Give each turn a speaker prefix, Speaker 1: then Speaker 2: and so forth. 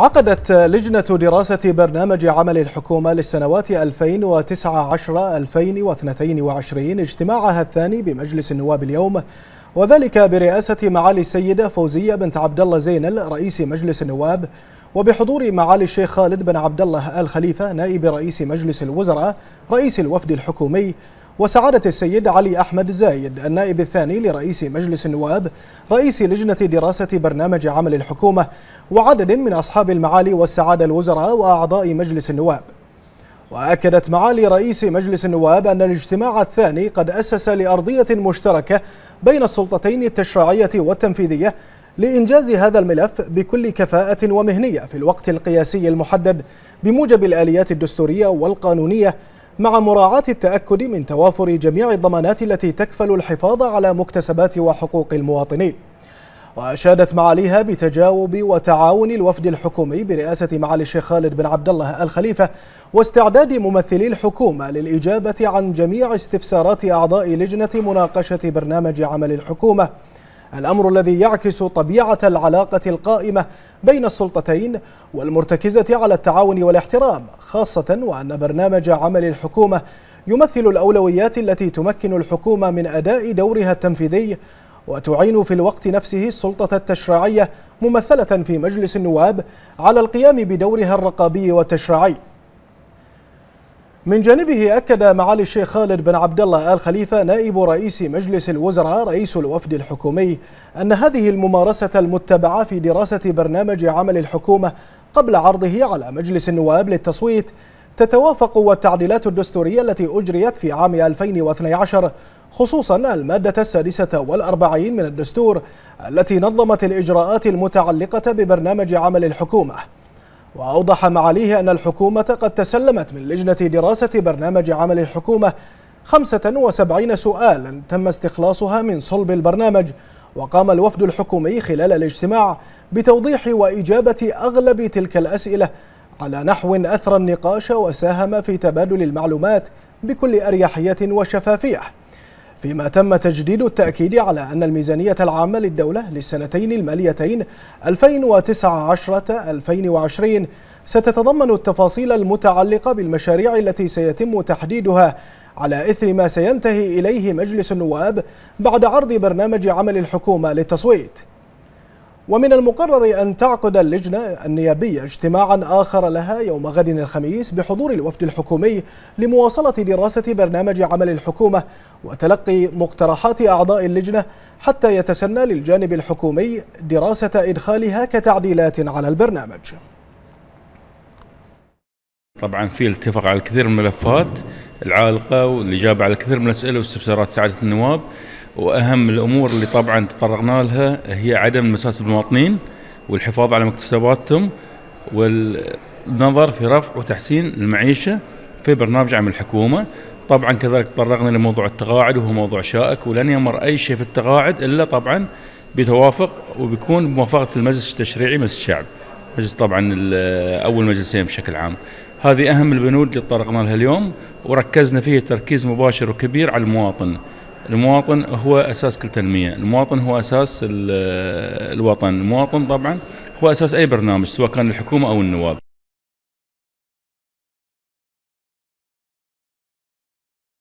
Speaker 1: عقدت لجنة دراسة برنامج عمل الحكومة للسنوات 2019-2022 اجتماعها الثاني بمجلس النواب اليوم وذلك برئاسة معالي السيدة فوزية بنت عبد الله زينل رئيس مجلس النواب وبحضور معالي الشيخ خالد بن عبد الله آل خليفة نائب رئيس مجلس الوزراء رئيس الوفد الحكومي وسعادة السيد علي أحمد زايد النائب الثاني لرئيس مجلس النواب رئيس لجنة دراسة برنامج عمل الحكومة وعدد من أصحاب المعالي والسعادة الوزراء وأعضاء مجلس النواب وأكدت معالي رئيس مجلس النواب أن الاجتماع الثاني قد أسس لأرضية مشتركة بين السلطتين التشريعية والتنفيذية لإنجاز هذا الملف بكل كفاءة ومهنية في الوقت القياسي المحدد بموجب الآليات الدستورية والقانونية مع مراعاة التأكد من توافر جميع الضمانات التي تكفل الحفاظ على مكتسبات وحقوق المواطنين وأشادت معاليها بتجاوب وتعاون الوفد الحكومي برئاسة معالي الشيخ خالد بن عبد الله الخليفة واستعداد ممثلي الحكومة للإجابة عن جميع استفسارات أعضاء لجنة مناقشة برنامج عمل الحكومة الأمر الذي يعكس طبيعة العلاقة القائمة بين السلطتين والمرتكزة على التعاون والاحترام خاصة وأن برنامج عمل الحكومة يمثل الأولويات التي تمكن الحكومة من أداء دورها التنفيذي وتعين في الوقت نفسه السلطة التشريعية ممثلة في مجلس النواب على القيام بدورها الرقابي والتشريعي من جانبه أكد معالي الشيخ خالد بن عبد الله آل خليفة نائب رئيس مجلس الوزراء رئيس الوفد الحكومي أن هذه الممارسة المتبعة في دراسة برنامج عمل الحكومة قبل عرضه على مجلس النواب للتصويت تتوافق والتعديلات الدستورية التي أجريت في عام 2012 خصوصا المادة السادسة والأربعين من الدستور التي نظمت الإجراءات المتعلقة ببرنامج عمل الحكومة وأوضح معاليه أن الحكومة قد تسلمت من لجنة دراسة برنامج عمل الحكومة 75 سؤالا تم استخلاصها من صلب البرنامج وقام الوفد الحكومي خلال الاجتماع بتوضيح وإجابة أغلب تلك الأسئلة على نحو أثرى النقاش وساهم في تبادل المعلومات بكل أريحية وشفافية فيما تم تجديد التأكيد على أن الميزانية العامة للدولة للسنتين الماليتين 2019-2020 ستتضمن التفاصيل المتعلقة بالمشاريع التي سيتم تحديدها على إثر ما سينتهي إليه مجلس النواب بعد عرض برنامج عمل الحكومة للتصويت ومن المقرر أن تعقد اللجنة النيابية اجتماعا آخر لها يوم غد الخميس بحضور الوفد الحكومي لمواصلة دراسة برنامج عمل الحكومة وتلقي مقترحات أعضاء اللجنة حتى يتسنى للجانب الحكومي دراسة إدخالها كتعديلات على البرنامج
Speaker 2: طبعا في اتفاق على الكثير من الملفات العالقة والإجابة على الكثير من الأسئلة واستفسارات سعادة النواب واهم الامور اللي طبعا تطرقنا لها هي عدم المساس بالمواطنين والحفاظ على مكتسباتهم والنظر في رفع وتحسين المعيشه في برنامج عمل الحكومه طبعا كذلك تطرقنا لموضوع التقاعد وهو موضوع شائك ولن يمر اي شيء في التقاعد الا طبعا بتوافق وبيكون بموافقه المجلس التشريعي مجلس الشعب مجلس طبعا اول مجلسين بشكل عام هذه اهم البنود اللي تطرقنا لها اليوم وركزنا فيه تركيز مباشر وكبير على المواطن المواطن هو اساس كل تنميه، المواطن هو اساس الوطن، المواطن طبعا هو اساس اي برنامج سواء كان الحكومه او النواب.